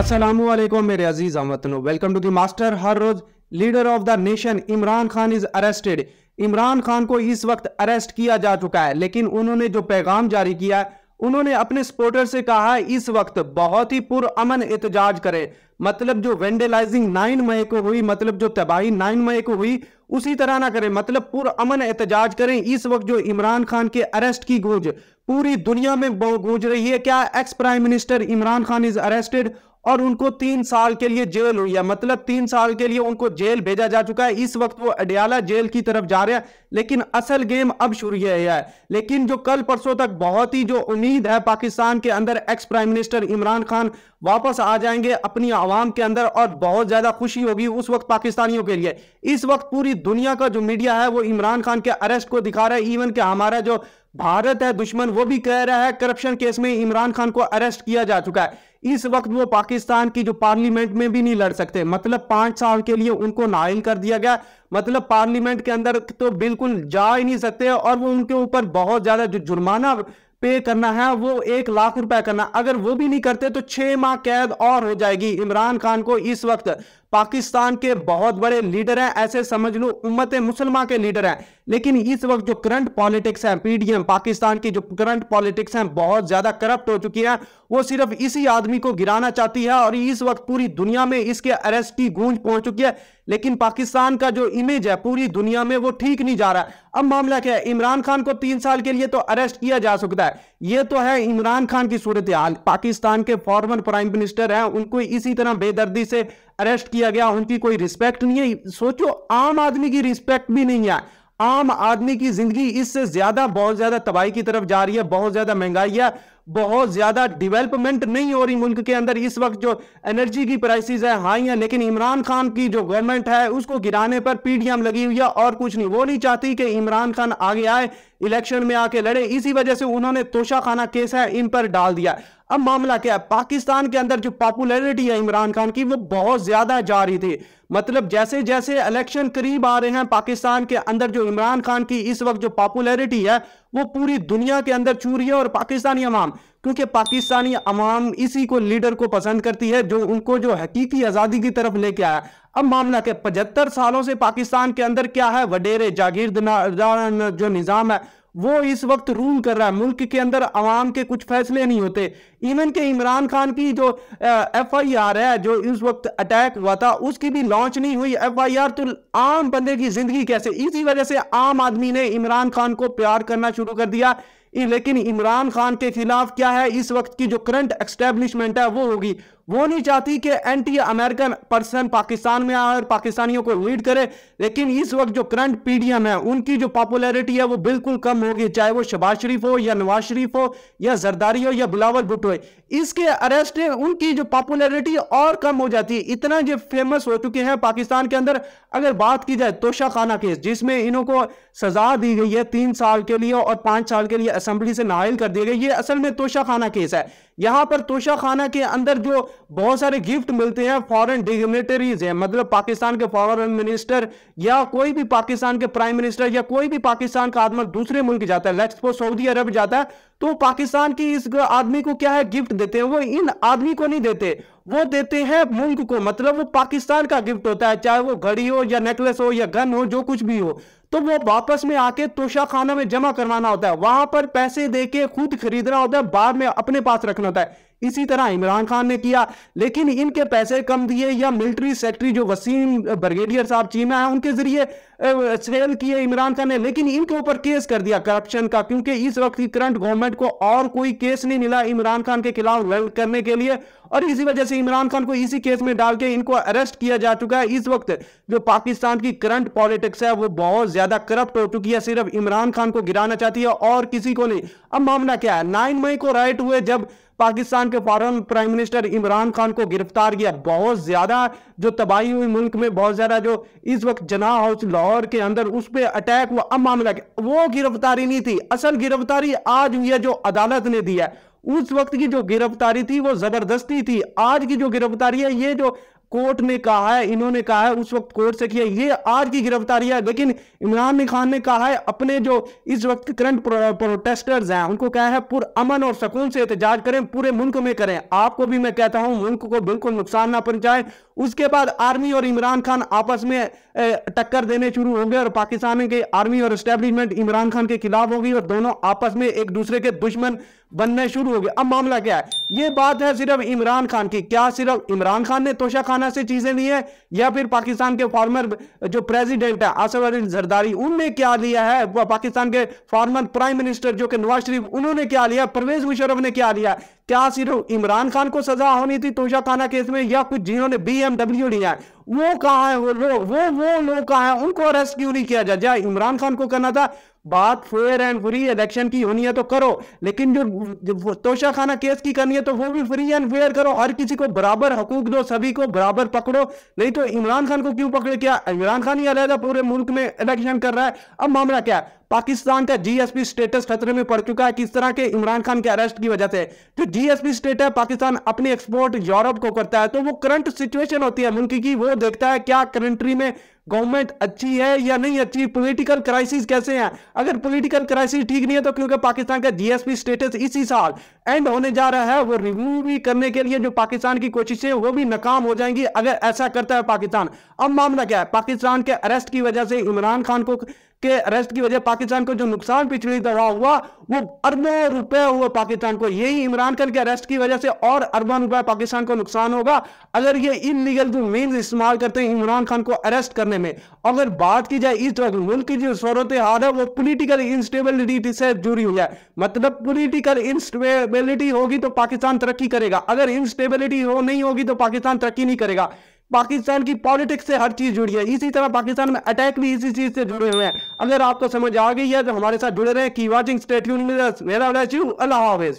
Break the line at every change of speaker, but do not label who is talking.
असलम मेरे अजीज अमतनो वेलकम टू द मास्टर हर रोज leader of the nation Imran Khan is arrested Imran Khan को इस वक्त अरेस्ट किया जा चुका है लेकिन उन्होंने जो पैगाम जारी किया उन्होंने अपने सपोर्टर से कहा इस वक्त बहुत ही पुरअमन एहतजाज करें मतलब जो वेंडेलाइजिंग नाइन मई को हुई मतलब जो तबाही नाइन मई को हुई उसी तरह ना करें मतलब पुरअमन एहतजाज करें इस वक्त जो इमरान खान के अरेस्ट की गूंज पूरी दुनिया में गूंज रही है क्या ex prime minister Imran Khan is arrested और उनको तीन साल के लिए जेल हुई है मतलब तीन साल के लिए उनको जेल भेजा जा चुका है इस वक्त वो अडियाला जेल की तरफ जा रहे हैं लेकिन असल गेम अब शुरू है लेकिन जो कल परसों तक बहुत ही जो उम्मीद है पाकिस्तान के अंदर ex prime minister Imran Khan वापस आ जाएंगे अपनी आवाम के अंदर और बहुत ज़्यादा खुशी होगी उस वक्त पाकिस्तानियों के लिए इस वक्त पूरी दुनिया का जो मीडिया है वो इमरान खान के अरेस्ट को दिखा रहा है इवन कि हमारा जो भारत है दुश्मन वो भी कह रहा है करप्शन केस में इमरान खान को अरेस्ट किया जा चुका है इस वक्त वो पाकिस्तान की जो पार्लियामेंट में भी नहीं लड़ सकते मतलब पांच साल के लिए उनको नाइल कर दिया गया मतलब पार्लियामेंट के अंदर तो बिल्कुल जा ही नहीं सकते और वो उनके ऊपर बहुत ज्यादा जो जुर्माना पे करना है वो एक लाख रुपए करना अगर वो भी नहीं करते तो छह माह कैद और हो जाएगी इमरान खान को इस वक्त पाकिस्तान के बहुत बड़े लीडर हैं ऐसे समझ लो उम्मत मुसलमान के लीडर हैं लेकिन इस वक्त जो करंट पॉलिटिक्स है पीडीएम पाकिस्तान की जो करंट पॉलिटिक्स है बहुत ज्यादा करप्ट हो चुकी है वो सिर्फ इसी आदमी को गिराना चाहती है और इस वक्त पूरी दुनिया में इसके अरेस्ट की गूंज पहुंच चुकी है लेकिन पाकिस्तान का जो इमेज है पूरी दुनिया में वो ठीक नहीं जा रहा है अब मामला क्या है इमरान खान को तीन साल के लिए तो अरेस्ट किया जा सकता है ये तो है इमरान खान की सूरत हाल पाकिस्तान के फॉर्मर प्राइम मिनिस्टर हैं उनको इसी तरह बेदर्दी से अरेस्ट किया गया उनकी कोई रिस्पेक्ट नहीं है सोचो आम आदमी की रिस्पेक्ट भी नहीं है आम आदमी की जिंदगी इससे ज्यादा बहुत ज्यादा तबाही की तरफ जा रही है बहुत ज्यादा महंगाई है बहुत ज्यादा डेवलपमेंट नहीं हो रही मुल्क के अंदर इस वक्त जो एनर्जी की प्राइसेस है हाई है लेकिन इमरान खान की जो गवर्नमेंट है उसको गिराने पर पीडीएम लगी हुई है और कुछ नहीं वो नहीं चाहती कि इमरान खान आगे आए इलेक्शन में आके लड़े इसी वजह से उन्होंने तोशाखाना केस है इन पर डाल दिया अब मामला क्या है पाकिस्तान के अंदर जो पॉपुलैरिटी है इमरान खान की वो बहुत ज़्यादा जा रही थी मतलब जैसे जैसे इलेक्शन करीब आ रहे हैं पाकिस्तान के अंदर जो इमरान खान की इस वक्त जो पॉपुलैरिटी है वो पूरी दुनिया के अंदर चू रही है और पाकिस्तानी अवाम क्योंकि पाकिस्तानी अवाम इसी को लीडर को पसंद करती है जो उनको जो हकीकी आज़ादी की तरफ लेके आया अब मामला के पचहत्तर सालों से पाकिस्तान के अंदर क्या है वडेरे जागीर जो निज़ाम है वो इस वक्त रूल कर रहा है मुल्क के अंदर अवाम के कुछ फैसले नहीं होते इवन के इमरान खान की जो एफ आई आर है जो इस वक्त अटैक हुआ था उसकी भी लॉन्च नहीं हुई एफ आई आर तो आम बंदे की जिंदगी कैसे इसी वजह से आम आदमी ने इमरान खान को प्यार करना शुरू कर दिया लेकिन इमरान खान के खिलाफ क्या है इस वक्त की जो करंट एक्स्टेब्लिशमेंट है वो होगी वो नहीं चाहती कि एंटी अमेरिकन पर्सन पाकिस्तान में आए और पाकिस्तानियों को लीड करे लेकिन इस वक्त जो करंट पीडीएम है उनकी जो पॉपुलैरिटी है वो बिल्कुल कम होगी चाहे वो शबाज शरीफ हो या नवाज शरीफ हो या जरदारी हो या बिलावल भुट्टो इसके अरेस्ट ने उनकी जो पॉपुलैरिटी और कम हो जाती है इतना जो फेमस हो चुके हैं पाकिस्तान के अंदर अगर बात की जाए तोशा खाना केस जिसमें इन्हों को सजा दी गई है तीन साल के लिए और पाँच साल के लिए असम्बली से नाइल कर दी गई ये असल में तोशा खाना केस है यहाँ पर तोशा खाना के अंदर जो बहुत सारे गिफ्ट मिलते हैं फॉरेन डिग्नेटरीज हैं मतलब पाकिस्तान के फॉरेन मिनिस्टर या कोई भी पाकिस्तान के प्राइम मिनिस्टर या कोई भी पाकिस्तान का आदमी दूसरे मुल्क जाता है लेट्स सपोज सऊदी अरब जाता है तो पाकिस्तान की इस आदमी को क्या है गिफ्ट देते हैं वो इन आदमी को नहीं देते वो देते हैं मुल्क को मतलब वो पाकिस्तान का गिफ्ट होता है चाहे वो घड़ी हो या नेकलेस हो या गन हो जो कुछ भी हो तो वो वापस में आके तोशाखाना में जमा करवाना होता है वहां पर पैसे देके खुद खरीदना होता है बाद में अपने पास रखना होता है इसी तरह इमरान खान ने किया लेकिन इनके पैसे कम दिए या मिलिट्री सेक्रेटरी जो वसीम ब्रिगेडियर साहब चीमा है उनके जरिए सेल किए इमरान खान ने लेकिन इनके ऊपर केस कर दिया करप्शन का क्योंकि इस वक्त की करंट गवर्नमेंट को और कोई केस नहीं मिला इमरान खान के खिलाफ करने के लिए और इसी वजह से इमरान खान को इसी केस में डाल के इनको अरेस्ट किया जा चुका है इस वक्त जो पाकिस्तान की करंट पॉलिटिक्स है वो बहुत ज्यादा करप्ट हो चुकी है सिर्फ इमरान खान को गिराना चाहती है और किसी को नहीं अब मामला क्या है नाइन मई को राइट हुए जब पाकिस्तान के former prime minister Imran Khan को गिरफ्तार किया बहुत ज़्यादा जो तबाही हुई मुल्क में बहुत ज़्यादा जो इस वक्त जना हाउस लाहौर के अंदर उस पर अटैक हुआ अब मामला वो गिरफ्तारी नहीं थी असल गिरफ्तारी आज हुई है जो अदालत ने दिया है उस वक्त की जो गिरफ्तारी थी वो जबरदस्ती थी आज की जो गिरफ्तारी है ये जो कोर्ट ने कहा है इन्होंने कहा है उस वक्त कोर्ट से किया ये आज की गिरफ्तारी है लेकिन इमरान खान ने कहा है अपने जो इस वक्त करंट प्रोटेस्टर्स हैं उनको कहा है अमन और सुकून से एहतजाज करें पूरे मुल्क में करें आपको भी मैं कहता हूं मुल्क को बिल्कुल नुकसान ना पहुंचाए उसके बाद आर्मी और इमरान खान आपस में टक्कर देने शुरू होंगे और पाकिस्तान के आर्मी और स्टैब्लिशमेंट इमरान खान के खिलाफ होगी और दोनों आपस में एक दूसरे के दुश्मन बनने शुरू हो गए अब मामला क्या है ये बात है सिर्फ इमरान खान की क्या सिर्फ इमरान खान ने तोशा खाना से चीजें ली है या फिर पाकिस्तान के फॉर्मर जो प्रेसिडेंट है आसफ अली जरदारी उनने क्या लिया है पाकिस्तान के फॉर्मर प्राइम मिनिस्टर जो कि नवाज शरीफ उन्होंने क्या लिया परवेज मुशरफ ने क्या लिया क्या सिर्फ इमरान खान को सजा होनी थी थाना केस में या कुछ जिन्होंने बी एमडब्ल्यू लिया है वो कहा है वो लोग वो वो लोग कहा है उनको अरेस्ट क्यों नहीं किया जाए इमरान खान को करना था बात फेयर एंड फ्री इलेक्शन की होनी है तो करो लेकिन जो तोशा खाना केस की करनी है तो वो भी फ्री एंड फेयर करो हर किसी को बराबर हकूक दो सभी को बराबर पकड़ो नहीं तो इमरान खान को क्यों पकड़े क्या इमरान खान ही अलहदा पूरे मुल्क में इलेक्शन कर रहा है अब मामला क्या है पाकिस्तान का जीएसपी स्टेटस खतरे में पड़ चुका है किस तरह के इमरान खान के अरेस्ट की वजह से जो जीएसपी है पाकिस्तान अपनी एक्सपोर्ट यूरोप को करता है तो वो करंट सिचुएशन होती है मुल्क की वो देखता है क्या कंट्री में गवर्नमेंट अच्छी है या नहीं अच्छी पॉलिटिकल क्राइसिस कैसे हैं अगर पॉलिटिकल क्राइसिस ठीक नहीं है तो क्योंकि पाकिस्तान का जीएसपी स्टेटस इसी साल एंड होने जा रहा है वो रिव्यू भी करने के लिए जो पाकिस्तान की कोशिशें वो भी नाकाम हो जाएंगी अगर ऐसा करता है पाकिस्तान अब मामला क्या है पाकिस्तान के अरेस्ट की वजह से इमरान खान को के अरेस्ट की वजह पाकिस्तान को जो नुकसान पिछली दफा हुआ वो अरबों रुपए हुए पाकिस्तान को यही इमरान खान के अरेस्ट की वजह से और अरबों रुपए पाकिस्तान को नुकसान होगा अगर ये इनलीगल जो मीन इस्तेमाल करते हैं इमरान खान को अरेस्ट करने में अगर बात की जाए इस वक्त मुल्क की जो सूरत हाल है वो पोलिटिकल इंस्टेबिलिटी से जुड़ी हुई है मतलब पोलिटिकल इंस्टेबिलिटी होगी तो पाकिस्तान तरक्की करेगा अगर इंस्टेबिलिटी हो नहीं होगी तो पाकिस्तान तरक्की नहीं करेगा पाकिस्तान की पॉलिटिक्स से हर चीज़ जुड़ी है इसी तरह पाकिस्तान में अटैक भी इसी चीज़ से जुड़े हुए हैं अगर आपको समझ आ गई है तो हमारे साथ जुड़े रहे की वॉचिंग स्टेट मेरा अल्लाह हाफिज़